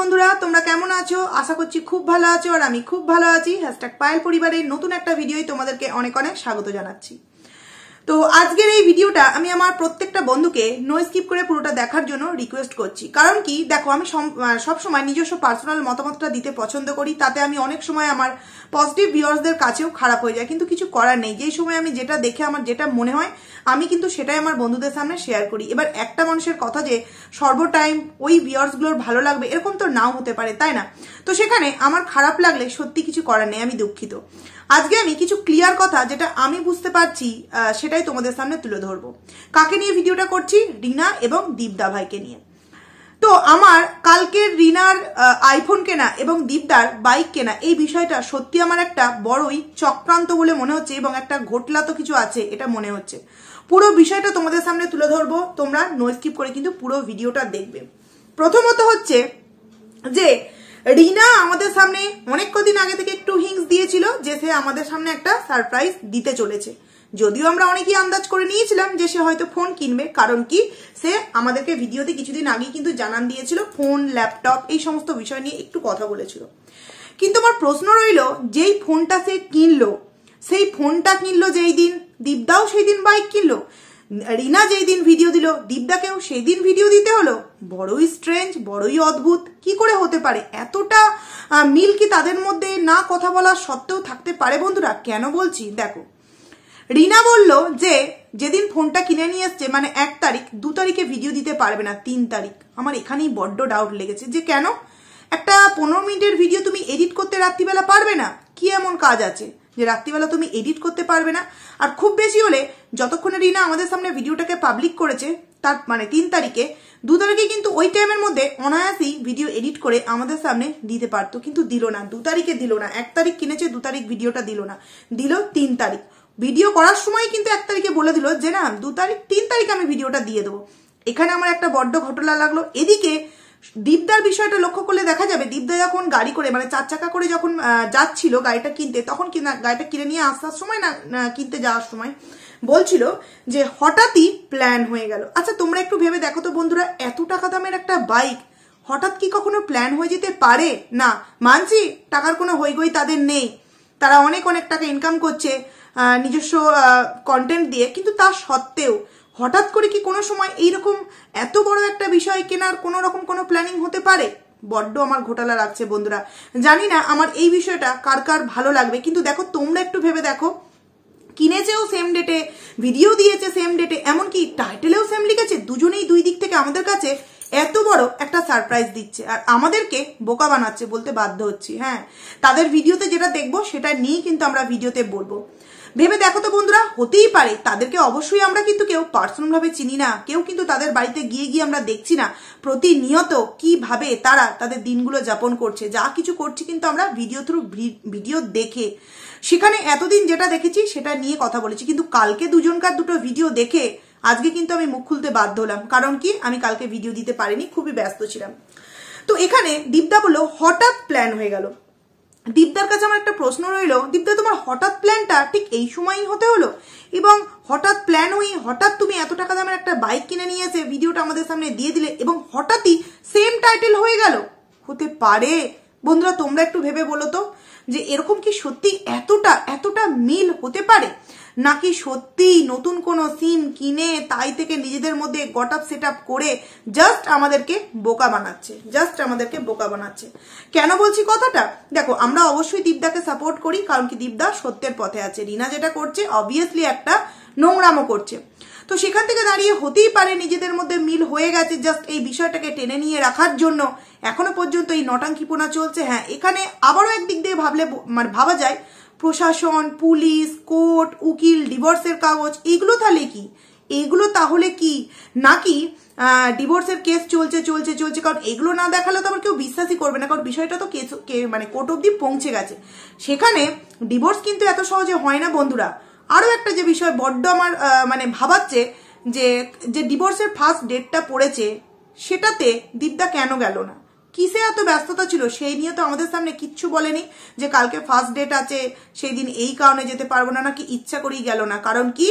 বন্ধুরা তোমরা কেমন আছো আশা করছি খুব ভালো আছো আর আমি খুব ভালো আছি হ্যাশট্যাগ পায়েল পরিবারের নতুন একটা ভিডিওই তোমাদেরকে অনেক অনেক স্বাগত জানাচ্ছি তো আজকের এই ভিডিওটা আমি আমার প্রত্যেকটা বন্ধুকে নো স্কিপ করে পুরোটা দেখার জন্য রিকোয়েস্ট করছি কারণ কি দেখো আমি সবসময় নিজস্ব পার্সোনাল মতামতটা দিতে পছন্দ করি তাতে আমি অনেক সময় আমার পজিটিভ ভিউয়ার্সদের কাছেও খারাপ হয়ে যায় কিন্তু কিছু করার নেই যেই সময় আমি যেটা দেখে আমার যেটা মনে হয় আমি কিন্তু সেটাই আমার বন্ধুদের সামনে শেয়ার করি এবার একটা মানুষের কথা যে সর্বটাইম ওই ভিউয়ার্সগুলোর ভালো লাগবে এরকম তো নাও হতে পারে তাই না তো সেখানে আমার খারাপ লাগলে সত্যি কিছু করার নেই আমি দুঃখিত আজকে আমি কিছু ক্লিয়ার কথা যেটা আমি বুঝতে পারছি সেটা সেটাই তোমাদের সামনে তুলে ধরবো কাকে নিয়ে ভিডিওটা করছি রিনা এবং দীপদা ভাইকে নিয়ে তো আমার কালকের রিনার আইফোন কেনা এবং দীপদার বাইক কেনা এই বিষয়টা সত্যি আমার একটা বড়ই চক্রান্ত বলে মনে হচ্ছে এবং একটা ঘটলা তো কিছু আছে এটা মনে হচ্ছে পুরো বিষয়টা তোমাদের সামনে তুলে ধরবো তোমরা নো স্কিপ করে কিন্তু পুরো ভিডিওটা দেখবে প্রথমত হচ্ছে যে রিনা আমাদের সামনে অনেক কদিন আগে থেকে একটু হিংস দিয়েছিল যে সে আমাদের সামনে একটা সারপ্রাইজ দিতে চলেছে যদিও আমরা অনেকেই আন্দাজ করে নিয়েছিলাম যে সে হয়তো ফোন কিনবে কারণ কি সে আমাদেরকে ভিডিওতে কিছুদিন আগেই কিন্তু জানান দিয়েছিল ফোন ল্যাপটপ এই সমস্ত বিষয় নিয়ে একটু কথা বলেছিল কিন্তু আমার প্রশ্ন রইল যেই ফোনটা সে কিনলো সেই ফোনটা কিনলো যেই দিন দীপদাও সেই দিন বাইক কিনলো রিনা যেই দিন ভিডিও দিল দীপদাকেও সেই দিন ভিডিও দিতে হলো বড়ই স্ট্রেঞ্জ বড়ই অদ্ভুত কি করে হতে পারে এতটা মিল কি তাদের মধ্যে না কথা বলা সত্ত্বেও থাকতে পারে বন্ধুরা কেন বলছি দেখো রিনা বলল যে যেদিন ফোনটা কিনে নিয়ে এসছে মানে এক তারিখ দু তারিখে ভিডিও দিতে পারবে না তিন তারিখ আমার এখানেই বড্ড ডাউট লেগেছে যে কেন একটা পনেরো মিনিটের ভিডিও তুমি এডিট করতে রাত্রিবেলা পারবে না কি এমন কাজ আছে যে রাত্রিবেলা তুমি এডিট করতে পারবে না আর খুব বেশি হলে যতক্ষণে রিনা আমাদের সামনে ভিডিওটাকে পাবলিক করেছে তার মানে তিন তারিখে দু তারিখে কিন্তু ওই টাইমের মধ্যে অনায়াসেই ভিডিও এডিট করে আমাদের সামনে দিতে পারতো কিন্তু দিল না দু তারিখে দিল না এক তারিখ কিনেছে দু তারিখ ভিডিওটা দিল না দিল তিন তারিখ ভিডিও করার সময় কিন্তু এক তারিখে বলে দিল যে না দু তারিখ তিন তারিখে আমি ভিডিওটা দিয়ে দেবো এখানে আমার একটা বড্ড ঘটনা লাগলো এদিকে দীপদার বিষয়টা লক্ষ্য করলে দেখা যাবে দীপদা যখন গাড়ি করে মানে চার চাকা করে যখন যাচ্ছিল গাড়িটা কিনতে তখন গাড়িটা কিনে নিয়ে আসার সময় না কিনতে যাওয়ার সময় বলছিল যে হঠাৎই প্ল্যান হয়ে গেল আচ্ছা তোমরা একটু ভেবে দেখো তো বন্ধুরা এত টাকা দামের একটা বাইক হঠাৎ কি কখনো প্ল্যান হয়ে যেতে পারে না মানছি টাকার কোনো হইগই তাদের নেই তারা অনেক অনেক টাকা ইনকাম করছে নিজস্ব কন্টেন্ট দিয়ে কিন্তু তা সত্ত্বেও হঠাৎ করে কি কোনো সময় এইরকম এত বড় একটা বিষয় কেনার কোনো রকম কোনো প্ল্যানিং হতে পারে বড্ড আমার ঘোটালা লাগছে বন্ধুরা জানি না আমার এই বিষয়টা কার কার ভালো লাগবে কিন্তু দেখো তোমরা একটু ভেবে দেখো কিনেছেও সেম ডেটে ভিডিও দিয়েছে সেম ডেটে এমনকি টাইটেলেও সেম লিখেছে দুজনেই দুই দিক থেকে আমাদের কাছে এত বড় একটা সারপ্রাইজ দিচ্ছে আর আমাদেরকে বোকা বানাচ্ছে বলতে বাধ্য হচ্ছি হ্যাঁ তাদের ভিডিওতে যেটা দেখবো সেটা নিয়েই কিন্তু আমরা ভিডিওতে বলবো ভেবে দেখো তো বন্ধুরা হতেই পারে তাদেরকে অবশ্যই আমরা কিন্তু কেউ পার্সোনালভাবে চিনি না কেউ কিন্তু তাদের বাড়িতে গিয়ে গিয়ে আমরা দেখছি না প্রতিনিয়ত কিভাবে তারা তাদের দিনগুলো যাপন করছে যা কিছু করছে কিন্তু আমরা ভিডিও থ্রু ভিডিও দেখে সেখানে এতদিন যেটা দেখেছি সেটা নিয়ে কথা বলেছি কিন্তু কালকে দুজনকার দুটো ভিডিও দেখে আজকে কিন্তু আমি মুখ খুলতে বাধ্য হলাম কারণ কি আমি কালকে ভিডিও দিতে পারিনি খুবই ব্যস্ত ছিলাম তো এখানে দীপদা বললো হঠাৎ প্ল্যান হয়ে গেল দীপদার কাছে আমার একটা প্রশ্ন রইল দীপদা তোমার হঠাৎ প্ল্যানটা ঠিক এই সময়ই হতে হলো এবং হঠাৎ প্ল্যান হয়ে হঠাৎ তুমি এত টাকা দামের একটা বাইক কিনে নিয়ে এসে ভিডিওটা আমাদের সামনে দিয়ে দিলে এবং হঠাৎই সেম টাইটেল হয়ে গেল হতে পারে বন্ধুরা তোমরা একটু ভেবে বলো তো যে এরকম কি সত্যি এতটা এতটা মিল হতে পারে নাকি সত্যিই নতুন কোনো সিম কিনে তাই থেকে নিজেদের মধ্যে গট আপ সেট করে জাস্ট আমাদেরকে বোকা বানাচ্ছে জাস্ট আমাদেরকে বোকা বানাচ্ছে কেন বলছি কথাটা দেখো আমরা অবশ্যই দীপদাকে সাপোর্ট করি কারণ কি দীপদা সত্যের পথে আছে রিনা যেটা করছে অবভিয়াসলি একটা নোংরামও করছে তো সেখান থেকে দাঁড়িয়ে হতেই পারে নিজেদের মধ্যে মিল হয়ে গেছে জাস্ট এই বিষয়টাকে টেনে নিয়ে রাখার জন্য এখনো পর্যন্ত এই নটাঙ্কিপোনা চলছে হ্যাঁ এখানে আবারও একদিক দিয়ে ভাবলে মানে ভাবা যায় প্রশাসন পুলিশ কোর্ট উকিল ডিভোর্সের কাগজ এগুলো তাহলে কি এগুলো তাহলে কি নাকি ডিভোর্সের কেস চলছে চলছে চলছে কারণ এগুলো না দেখালে তো আমার কেউ বিশ্বাসই করবে না কারণ বিষয়টা তো কেস মানে কোর্ট অব্দি পৌঁছে গেছে সেখানে ডিভোর্স কিন্তু এত সহজে হয় না বন্ধুরা আরও একটা যে বিষয় বড্ড আমার মানে ভাবাচ্ছে যে যে ডিভোর্সের ফার্স্ট ডেটটা পড়েছে সেটাতে দীপদা কেন গেল না কিসে এত ব্যস্ততা ছিল সেই নিয়ে তো আমাদের সামনে কিচ্ছু বলেনি যে কালকে ফার্স্ট ডেট আছে সেই দিন এই কারণে যেতে পারবো না নাকি ইচ্ছা করেই গেল না কারণ কি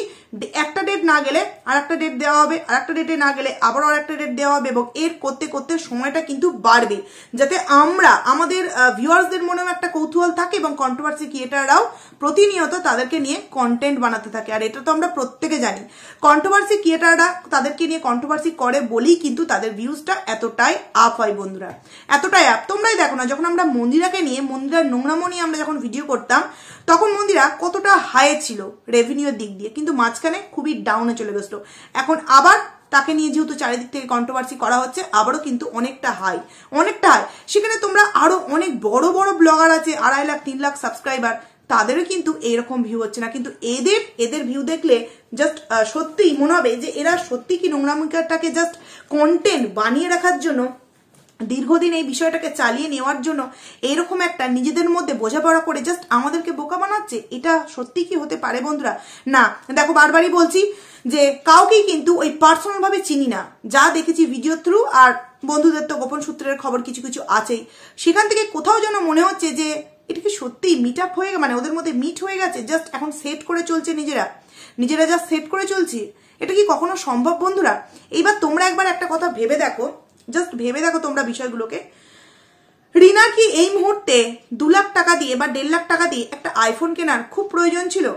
একটা ডেট না গেলে আর একটা ডেট দেওয়া হবে আর একটা ডেটে না গেলে আবার আর একটা ডেট দেওয়া হবে এবং এর করতে করতে সময়টা কিন্তু বাড়বে যাতে আমরা আমাদের ভিউয়ার্সদের মনেও একটা কৌতূহল থাকে এবং কন্ট্রোভার্সি ক্রিয়েটাররাও প্রতিনিয়ত তাদেরকে নিয়ে কন্টেন্ট বানাতে থাকে আর এটা তো আমরা প্রত্যেকে জানি কন্ট্রোভার্সি ক্রিয়েটাররা তাদেরকে নিয়ে কন্ট্রোভার্সি করে বলেই কিন্তু তাদের ভিউজটা এতটাই আপ হয় বন্ধুরা এতটাই অ্যাপ তোমরাই দেখো না যখন আমরা মন্দিরাকে নিয়ে মন্দিরার নোংরামো নিয়ে আমরা যখন ভিডিও করতাম তখন মন্দিরা কতটা হাই ছিল রেভিনিউর দিক দিয়ে কিন্তু মাঝখানে খুবই ডাউনে চলে গেছিল এখন আবার তাকে নিয়ে যেহেতু চারিদিক থেকে কন্ট্রোভার্সি করা হচ্ছে আবারও কিন্তু অনেকটা হাই অনেকটা হাই সেখানে তোমরা আরও অনেক বড় বড় ব্লগার আছে আড়াই লাখ তিন লাখ সাবস্ক্রাইবার তাদেরও কিন্তু এইরকম ভিউ হচ্ছে না কিন্তু এদের এদের ভিউ দেখলে জাস্ট সত্যিই মনে হবে যে এরা সত্যি কি নোংরামিকাটাকে জাস্ট কন্টেন্ট বানিয়ে রাখার জন্য দীর্ঘদিন এই বিষয়টাকে চালিয়ে নেওয়ার জন্য এরকম একটা নিজেদের মধ্যে বোঝাপড়া করে জাস্ট আমাদেরকে বোকা বানাচ্ছে এটা সত্যি কি হতে পারে বন্ধুরা না দেখো বারবারই বলছি যে কাউকেই কিন্তু ওই পার্সোনালভাবে চিনি না যা দেখেছি ভিডিও থ্রু আর বন্ধুদের তো গোপন সূত্রের খবর কিছু কিছু আছেই সেখান থেকে কোথাও যেন মনে হচ্ছে যে এটা কি সত্যিই মিট আপ হয়ে মানে ওদের মধ্যে মিট হয়ে গেছে জাস্ট এখন সেট করে চলছে নিজেরা নিজেরা জাস্ট সেট করে চলছি এটা কি কখনো সম্ভব বন্ধুরা এইবার তোমরা একবার একটা কথা ভেবে দেখো জাস্ট ভেবে দেখো তোমরা বিষয়গুলোকে রিনা কি এই মুহূর্তে দু লাখ টাকা দিয়ে বা দেড় লাখ টাকা দিয়ে একটা আইফোন কেনার খুব প্রয়োজন ছিল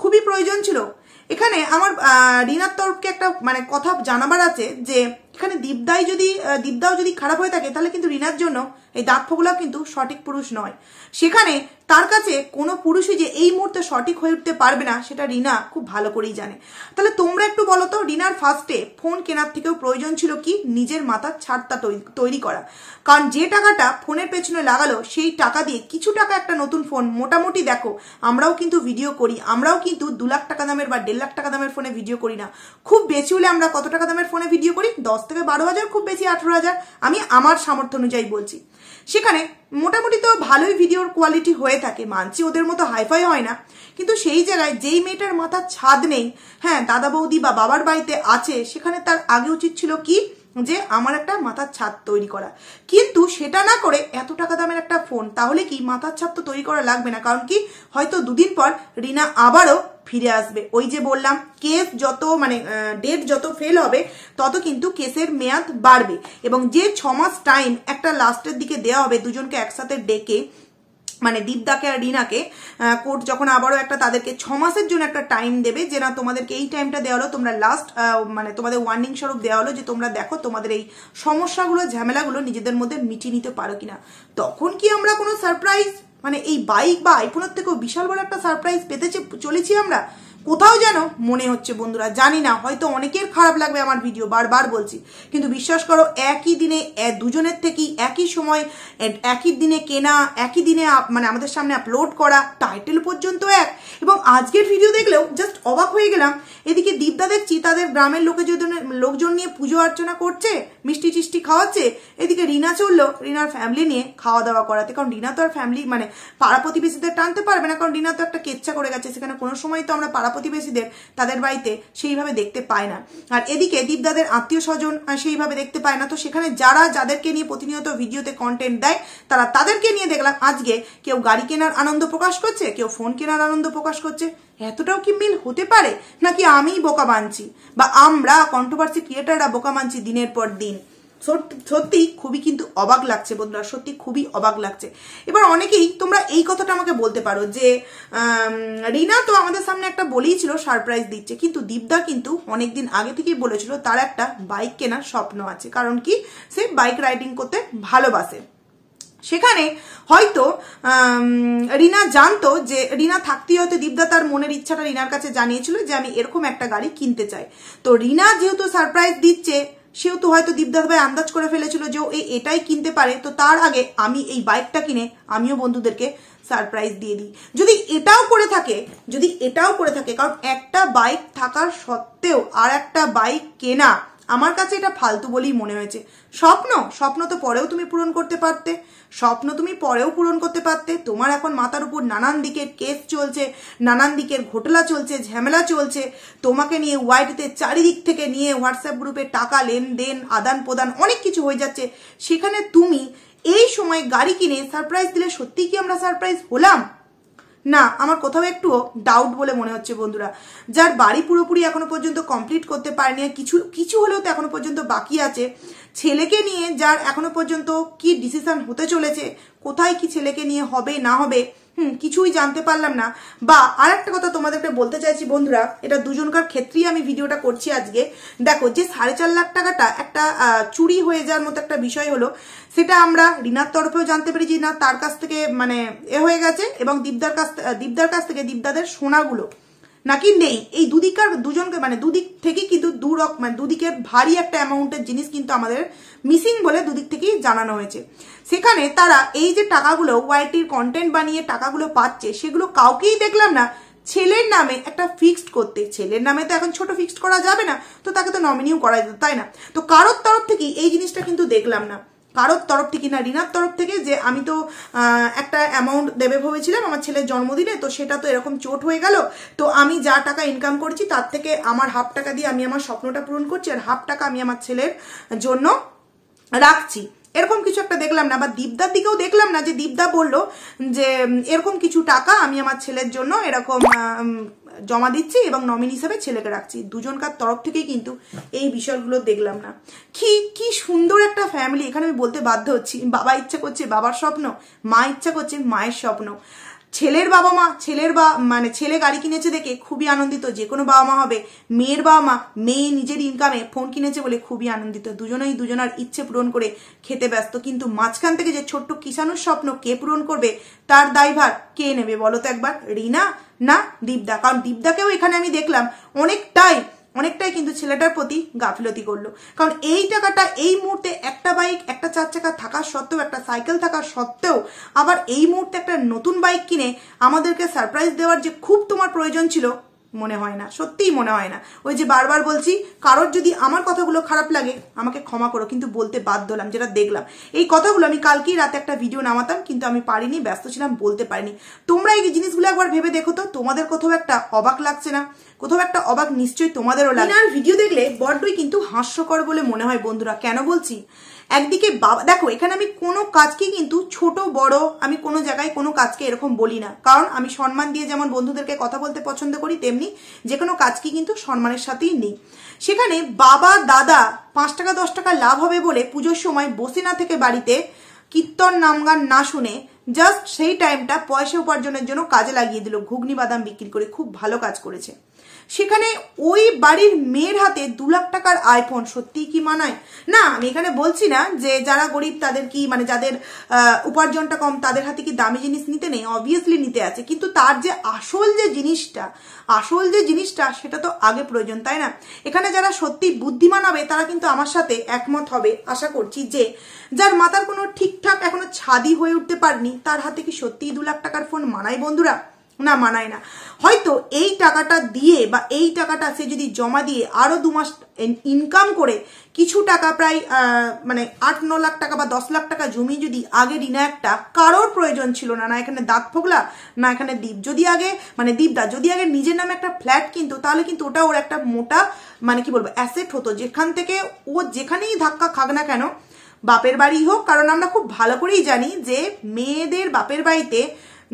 খুবই প্রয়োজন ছিল এখানে আমার রিনার তরফকে একটা মানে কথা জানাবার আছে যে এখানে দীপদাই যদি দীপদাও যদি খারাপ হয়ে থাকে তাহলে কিন্তু রিনার জন্য এই দাঁত কিন্তু সঠিক পুরুষ নয় সেখানে তার কাছে কোনো পুরুষই যে এই মুহূর্তে সঠিক হয়ে উঠতে পারবে না সেটা রিনা খুব ভালো করেই জানে তাহলে তোমরা একটু বলো তো রিনার ফার্স্টে ফোন কেনার থেকেও প্রয়োজন ছিল কি নিজের মাথার ছাদটা তৈরি করা কারণ যে টাকাটা ফোনের পেছনে লাগালো সেই টাকা দিয়ে কিছু টাকা একটা নতুন ফোন মোটামুটি দেখো আমরাও কিন্তু ভিডিও করি আমরাও কিন্তু দু লাখ টাকা দামের বা দেড় লাখ টাকা দামের ফোনে ভিডিও করি না খুব বেশি হলে আমরা কত টাকা দামের ফোনে ভিডিও করি দশ থেকে বারো হাজার খুব বেশি আঠেরো হাজার আমি আমার সামর্থ্য অনুযায়ী বলছি সেখানে মোটামুটি তো ভালোই ভিডিওর কোয়ালিটি হয়ে থাকে মানছি ওদের মতো হাইফাই হয় না কিন্তু সেই জায়গায় যেই মেয়েটার মাথার ছাদ নেই হ্যাঁ দাদা বৌদি বা বাবার বাড়িতে আছে সেখানে তার আগে উচিত ছিল কি যে আমার একটা মাথার ছাদ তৈরি করা কিন্তু সেটা না করে এত টাকা দামের একটা ফোন তাহলে কি মাথার ছাদ তো তৈরি করা লাগবে না কারণ কি হয়তো দুদিন পর রিনা আবারও ফিরে আসবে ওই যে বললাম কেস যত মানে ডেট যত ফেল হবে তত কিন্তু কেসের মেয়াদ বাড়বে এবং যে ছমাস টাইম একটা লাস্টের দিকে দেওয়া হবে দুজনকে একসাথে ডেকে মানে দীপদাকে আর রিনাকে কোর্ট যখন আবারও একটা তাদেরকে ছ মাসের জন্য একটা টাইম দেবে যে না তোমাদেরকে এই টাইমটা দেওয়া হলো তোমরা লাস্ট মানে তোমাদের ওয়ার্নিং স্বরূপ দেওয়া হলো যে তোমরা দেখো তোমাদের এই সমস্যাগুলো ঝামেলাগুলো নিজেদের মধ্যে মিটিয়ে নিতে পারো কিনা তখন কি আমরা কোনো সারপ্রাইজ মানে এই বাইক বা আইফোনের থেকেও বিশাল বড় একটা সারপ্রাইজ পেতে চলেছি আমরা কোথাও যেন মনে হচ্ছে বন্ধুরা জানি না হয়তো অনেকের খারাপ লাগবে আমার ভিডিও বারবার বলছি কিন্তু বিশ্বাস করো একই দিনে দুজনের থেকেই একই সময় একই দিনে কেনা একই দিনে মানে আমাদের সামনে আপলোড করা টাইটেল পর্যন্ত এক এবং আজকের ভিডিও দেখলেও জাস্ট অবাক হয়ে গেলাম এদিকে দীপদা দেখছি তাদের গ্রামের লোকেজন লোকজন নিয়ে পুজো অর্চনা করছে মিষ্টি টিষ্টি খাওয়াচ্ছে এদিকে রিনা চললো রিনার ফ্যামিলি নিয়ে খাওয়া দাওয়া করাতে কারণ রিনা তো আর ফ্যামিলি মানে পাড়া প্রতিবেশীদের টানতে পারবে না কারণ রিনা তো একটা কেচ্ছা করে গেছে সেখানে কোনো সময় তো আমরা পাড়া প্রতিবেশীদের তাদের বাড়িতে সেইভাবে দেখতে পায় না আর এদিকে দীপদাদের আত্মীয় স্বজন সেইভাবে দেখতে পায় না তো সেখানে যারা যাদেরকে নিয়ে প্রতিনিয়ত ভিডিওতে কন্টেন্ট দেয় তারা তাদেরকে নিয়ে দেখলাম আজকে কেউ গাড়ি কেনার আনন্দ প্রকাশ করছে কেউ ফোন কেনার আনন্দ প্রকাশ করছে এতটাও কি মিল হতে পারে নাকি আমিই বোকা মানছি বা আমরা কন্ট্রোভার্সি ক্রিয়েটাররা বোকা মানছি দিনের পর দিন সত্যি খুবই কিন্তু অবাক লাগছে বন্ধুরা সত্যি খুবই অবাক লাগছে এবার অনেকেই তোমরা এই কথাটা আমাকে বলতে পারো যে রিনা তো আমাদের সামনে একটা বলেই ছিল সারপ্রাইজ দিচ্ছে কিন্তু দীপদা কিন্তু অনেকদিন আগে থেকেই বলেছিল তার একটা বাইক কেনার স্বপ্ন আছে কারণ কি সে বাইক রাইডিং করতে ভালোবাসে সেখানে হয়তো রিনা জানতো যে রিনা থাকতেই হয়তো দীপদা তার মনের ইচ্ছাটা রিনার কাছে জানিয়েছিল যে আমি এরকম একটা গাড়ি কিনতে চাই তো রিনা যেহেতু সারপ্রাইজ দিচ্ছে সেহেতু হয়তো ভাই আন্দাজ করে ফেলেছিল যে ও এটাই কিনতে পারে তো তার আগে আমি এই বাইকটা কিনে আমিও বন্ধুদেরকে সারপ্রাইজ দিয়ে দিই যদি এটাও করে থাকে যদি এটাও করে থাকে কারণ একটা বাইক থাকার সত্ত্বেও আর একটা বাইক কেনা আমার কাছে এটা ফালতু বলেই মনে হয়েছে স্বপ্ন স্বপ্ন তো পরেও তুমি পূরণ করতে পারতে স্বপ্ন তুমি পরেও পূরণ করতে পারতে তোমার এখন মাথার উপর নানান দিকের কেস চলছে নানান দিকের ঘোটলা চলছে ঝামেলা চলছে তোমাকে নিয়ে হোয়াইটতে চারিদিক থেকে নিয়ে হোয়াটসঅ্যাপ গ্রুপে টাকা লেনদেন আদান প্রদান অনেক কিছু হয়ে যাচ্ছে সেখানে তুমি এই সময় গাড়ি কিনে সারপ্রাইজ দিলে সত্যি কি আমরা সারপ্রাইজ হলাম না আমার কোথাও একটুও ডাউট বলে মনে হচ্ছে বন্ধুরা যার বাড়ি পুরোপুরি এখনো পর্যন্ত কমপ্লিট করতে পারেনি কিছু কিছু হলেও তো এখনো পর্যন্ত বাকি আছে ছেলেকে নিয়ে যার এখনো পর্যন্ত কি ডিসিশন হতে চলেছে কোথায় কি ছেলেকে নিয়ে হবে না হবে হুম কিছুই জানতে পারলাম না বা আর একটা কথা তোমাদেরকে বলতে চাইছি বন্ধুরা এটা দুজনকার ক্ষেত্রেই আমি ভিডিওটা করছি আজকে দেখো যে সাড়ে চার লাখ টাকাটা একটা চুরি হয়ে যাওয়ার মতো একটা বিষয় হলো সেটা আমরা রিনার তরফেও জানতে পেরেছি না তার কাছ থেকে মানে এ হয়ে গেছে এবং দীপদার কাছ দীপদার কাছ থেকে দীপদাদের সোনাগুলো নাকি নেই এই দুদিকার দুজনকে মানে দুদিক থেকে কিন্তু দু রকম মানে দুদিকের ভারী একটা অ্যামাউন্টের জিনিস কিন্তু আমাদের মিসিং বলে দুদিক থেকেই জানানো হয়েছে সেখানে তারা এই যে টাকাগুলো ওয়াইটির কন্টেন্ট বানিয়ে টাকাগুলো পাচ্ছে সেগুলো কাউকেই দেখলাম না ছেলের নামে একটা ফিক্সড করতে ছেলের নামে তো এখন ছোট ফিক্সড করা যাবে না তো তাকে তো নমিনিও করা যেত তাই না তো কারোর তরফ থেকে এই জিনিসটা কিন্তু দেখলাম না কারোর তরফ থেকে না রিনার তরফ থেকে যে আমি তো একটা অ্যামাউন্ট দেবে ভেবেছিলাম আমার ছেলের জন্মদিনে তো সেটা তো এরকম চোট হয়ে গেল তো আমি যা টাকা ইনকাম করছি তার থেকে আমার হাফ টাকা দিয়ে আমি আমার স্বপ্নটা পূরণ করছি আর হাফ টাকা আমি আমার ছেলের জন্য রাখছি এরকম কিছু একটা দেখলাম না বা দীপদার দিকেও দেখলাম না যে দীপদা বললো যে এরকম কিছু টাকা আমি আমার ছেলের জন্য এরকম জমা দিচ্ছি এবং নমিনি হিসাবে ছেলেকে রাখছি দুজনকার তরফ থেকেই কিন্তু এই বিষয়গুলো দেখলাম না কি কি সুন্দর একটা ফ্যামিলি এখানে আমি বলতে বাধ্য হচ্ছি বাবা ইচ্ছা করছে বাবার স্বপ্ন মা ইচ্ছা করছে মায়ের স্বপ্ন ছেলের বাবা মা ছেলের বা মানে ছেলে গাড়ি কিনেছে দেখে খুবই আনন্দিত যে কোনো বাবা মা হবে মেয়ের বাবা মা মেয়ে নিজের ইনকামে ফোন কিনেছে বলে খুবই আনন্দিত দুজনেই দুজনার ইচ্ছে পূরণ করে খেতে ব্যস্ত কিন্তু মাঝখান থেকে যে ছোট্ট কিষানুর স্বপ্ন কে পূরণ করবে তার দায়ভার কে নেবে বলো তো একবার রিনা না দীপদা কারণ দীপদাকেও এখানে আমি দেখলাম অনেকটাই অনেকটাই কিন্তু ছেলেটার প্রতি গাফিলতি করলো কারণ এই টাকাটা এই মুহূর্তে একটা বাইক একটা চার চাকা থাকা সত্ত্বেও একটা সাইকেল থাকা সত্ত্বেও আবার এই মুহূর্তে একটা নতুন বাইক কিনে আমাদেরকে সারপ্রাইজ দেওয়ার যে খুব তোমার প্রয়োজন ছিল মনে হয় না সত্যিই মনে হয় না ওই যে বারবার বলছি কারোর যদি আমার কথাগুলো খারাপ লাগে আমাকে ক্ষমা করো কিন্তু বলতে বাধ্য হলাম যেটা দেখলাম এই কথাগুলো আমি কালকেই রাতে একটা ভিডিও নামাতাম কিন্তু আমি পারিনি ব্যস্ত ছিলাম বলতে পারিনি তোমরা এই জিনিসগুলো একবার ভেবে দেখো তো তোমাদের কোথাও একটা অবাক লাগছে না কোথাও একটা অবাক নিশ্চয়ই তোমাদেরও লাগে আর ভিডিও দেখলে বড্ডই কিন্তু হাস্যকর বলে মনে হয় বন্ধুরা কেন বলছি একদিকে বাবা দেখো এখানে আমি কোনো কাজকে কিন্তু ছোট বড় আমি কোনো জায়গায় কোনো কাজকে এরকম বলি না কারণ আমি সম্মান দিয়ে যেমন বন্ধুদেরকে কথা বলতে পছন্দ করি তেমনি যে কোনো কাজকে কিন্তু সম্মানের সাথেই নিই সেখানে বাবা দাদা পাঁচ টাকা দশ টাকা লাভ হবে বলে পুজোর সময় বসে না থেকে বাড়িতে কীর্তন নাম গান না শুনে জাস্ট সেই টাইমটা পয়সা উপার্জনের জন্য কাজে লাগিয়ে দিল ঘুগনি বাদাম বিক্রি করে খুব ভালো কাজ করেছে সেখানে ওই বাড়ির মেয়ের হাতে দু লাখ টাকার আইফোন সত্যি কি মানায় না আমি এখানে বলছি না যে যারা গরিব তাদের কি মানে যাদের উপার্জনটা কম তাদের হাতে কি দামি জিনিস নিতে নেই অবভিয়াসলি নিতে আছে কিন্তু তার যে আসল যে জিনিসটা আসল যে জিনিসটা সেটা তো আগে প্রয়োজন তাই না এখানে যারা সত্যি বুদ্ধিমান হবে তারা কিন্তু আমার সাথে একমত হবে আশা করছি যে যার মাথার কোনো ঠিকঠাক এখনো ছাদি হয়ে উঠতে পারেনি তার হাতে কি সত্যিই দু লাখ টাকার ফোন মানায় বন্ধুরা না মানায় না হয়তো এই টাকাটা দিয়ে বা এই টাকাটা সে যদি জমা দিয়ে আরও দু মাস ইনকাম করে কিছু টাকা প্রায় মানে আট ন লাখ টাকা বা দশ লাখ টাকা জমি যদি আগে রিনা একটা কারোর প্রয়োজন ছিল না না এখানে দাঁত ফোগলা না এখানে দ্বীপ যদি আগে মানে দ্বীপদা যদি আগে নিজের নামে একটা ফ্ল্যাট কিনতো তাহলে কিন্তু ওটা ওর একটা মোটা মানে কি বলবো অ্যাসেট হতো যেখান থেকে ও যেখানেই ধাক্কা খাক না কেন বাপের বাড়ি হোক কারণ আমরা খুব ভালো করেই জানি যে মেয়েদের বাপের বাড়িতে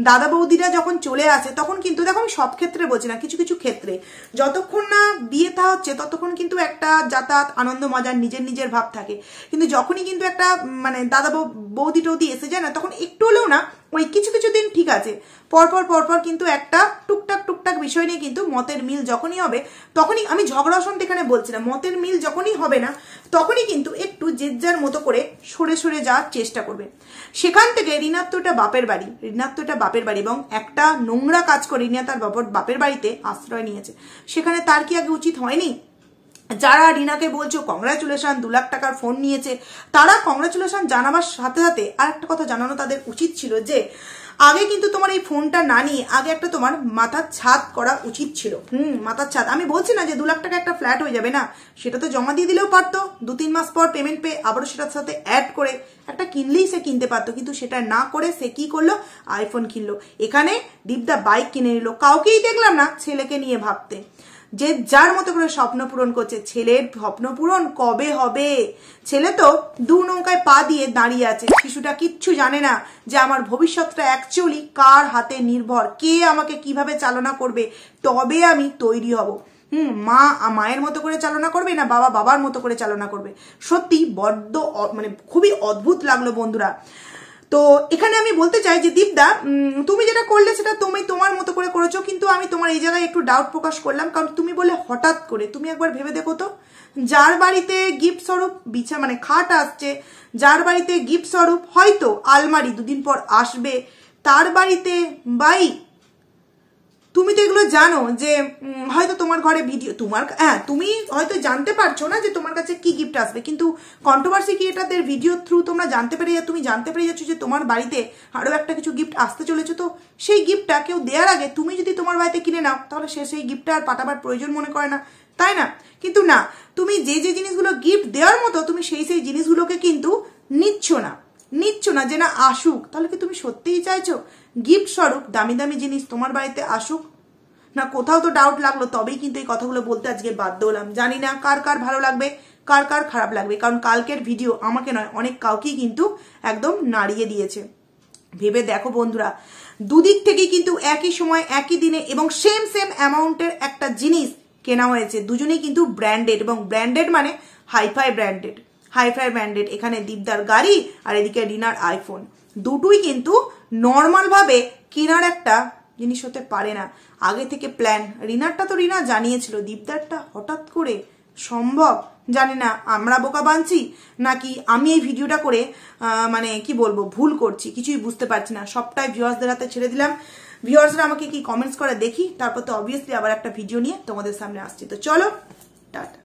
দাদা বৌদিরা যখন চলে আসে তখন কিন্তু দেখো আমি সব ক্ষেত্রে বলছি না কিছু কিছু ক্ষেত্রে যতক্ষণ না বিয়ে তা হচ্ছে ততক্ষণ কিন্তু একটা যাতায়াত আনন্দ মজার নিজের নিজের ভাব থাকে কিন্তু যখনই কিন্তু একটা মানে দাদা বৌদি টৌদি এসে যায় না তখন একটু হলেও না ওই কিছু কিছু দিন ঠিক আছে পরপর পরপর কিন্তু একটা টুকটাক টুকটাক বিষয় নিয়ে কিন্তু মতের মিল যখনই হবে তখনই আমি ঝগড়া শুনতে এখানে বলছি না মতের মিল যখনই হবে না তখনই কিন্তু একটু জেজ্জার যার মতো করে সরে সরে যাওয়ার চেষ্টা করবে সেখান থেকে ঋণাত্মটা বাপের বাড়ি ঋণাত্মটা বাপের বাড়ি এবং একটা নোংরা কাজ করে ঋণা তার বাপের বাপের বাড়িতে আশ্রয় নিয়েছে সেখানে তার কি আগে উচিত হয়নি যারা রিনাকে বলছো কংগ্রাচুলেশন দু লাখ টাকার ফোন নিয়েছে তারা কংগ্রাচুলেশন জানাবার সাথে সাথে আর একটা কথা জানানো তাদের উচিত ছিল যে আগে কিন্তু তোমার এই ফোনটা না নিয়ে আগে একটা তোমার মাথার ছাদ করা উচিত ছিল হুম মাথার ছাদ আমি বলছি না যে দু লাখ টাকা একটা ফ্ল্যাট হয়ে যাবে না সেটা তো জমা দিয়ে দিলেও পারতো দু তিন মাস পর পেমেন্ট পেয়ে আবারও সেটার সাথে অ্যাড করে একটা কিনলেই সে কিনতে পারতো কিন্তু সেটা না করে সে কি করলো আইফোন কিনলো এখানে দীপদা বাইক কিনে নিল কাউকেই দেখলাম না ছেলেকে নিয়ে ভাবতে যে যার মতো করে স্বপ্ন পূরণ করছে ছেলের স্বপ্ন পূরণ কবে হবে ছেলে তো দু নৌকায় পা দিয়ে দাঁড়িয়ে আছে শিশুটা কিচ্ছু জানে না যে আমার ভবিষ্যৎটা অ্যাকচুয়ালি কার হাতে নির্ভর কে আমাকে কিভাবে চালনা করবে তবে আমি তৈরি হব হুম মা মায়ের মতো করে চালনা করবে না বাবা বাবার মতো করে চালনা করবে সত্যি বড্ড মানে খুবই অদ্ভুত লাগলো বন্ধুরা তো এখানে আমি বলতে চাই যে দীপদা তুমি যেটা করলে সেটা তুমি তোমার মতো করে করেছো কিন্তু আমি তোমার এই জায়গায় একটু ডাউট প্রকাশ করলাম কারণ তুমি বলে হঠাৎ করে তুমি একবার ভেবে দেখো তো যার বাড়িতে গিফট স্বরূপ বিছা মানে খাট আসছে যার বাড়িতে গিফট স্বরূপ হয়তো আলমারি দুদিন পর আসবে তার বাড়িতে বাইক তুমি তো এগুলো জানো যে হয়তো তোমার ঘরে ভিডিও তোমার হ্যাঁ তুমি হয়তো জানতে পারছো না যে তোমার কাছে কি গিফট আসবে কিন্তু কন্ট্রোভার্সি ক্রিয়েটারদের ভিডিও থ্রু তোমরা জানতে পেরে তুমি জানতে পেরে যাচ্ছ যে তোমার বাড়িতে আরও একটা কিছু গিফট আসতে চলেছে তো সেই গিফটটা কেউ দেওয়ার আগে তুমি যদি তোমার বাড়িতে কিনে নাও তাহলে সে সেই গিফটটা আর পাঠাবার প্রয়োজন মনে করে না তাই না কিন্তু না তুমি যে যে জিনিসগুলো গিফট দেওয়ার মতো তুমি সেই সেই জিনিসগুলোকে কিন্তু নিচ্ছ না নিচ্ছ না যে না আসুক তাহলে কি তুমি সত্যিই চাইছো গিফট স্বরূপ দামি দামি জিনিস তোমার বাড়িতে আসুক না কোথাও তো ডাউট লাগলো তবেই কিন্তু এই কথাগুলো বলতে আজকে বাধ্য হলাম জানি না কার কার ভালো লাগবে কার কার খারাপ লাগবে কারণ কালকের ভিডিও আমাকে নয় অনেক কাউকেই কিন্তু একদম নাড়িয়ে দিয়েছে ভেবে দেখো বন্ধুরা দুদিক থেকে কিন্তু একই সময় একই দিনে এবং সেম সেম অ্যামাউন্টের একটা জিনিস কেনা হয়েছে দুজনেই কিন্তু ব্র্যান্ডেড এবং ব্র্যান্ডেড মানে হাইফাই ব্র্যান্ডেড হাইফাই ব্র্যান্ডেড এখানে দীপদার গাড়ি আর এদিকে রিনার আইফোন দুটোই কিন্তু নর্মালভাবে কেনার একটা জিনিস হতে পারে না আগে থেকে প্ল্যান রিনারটা তো রিনা জানিয়েছিল দীপদারটা হঠাৎ করে সম্ভব জানি না আমরা বোকা বানছি নাকি আমি এই ভিডিওটা করে মানে কি বলবো ভুল করছি কিছুই বুঝতে পারছি না সবটাই ভিউয়ার্সদের হাতে ছেড়ে দিলাম ভিউয়ার্সরা আমাকে কি কমেন্টস করে দেখি তারপর তো অবভিয়াসলি আবার একটা ভিডিও নিয়ে তোমাদের সামনে আসছি তো চলো টাটা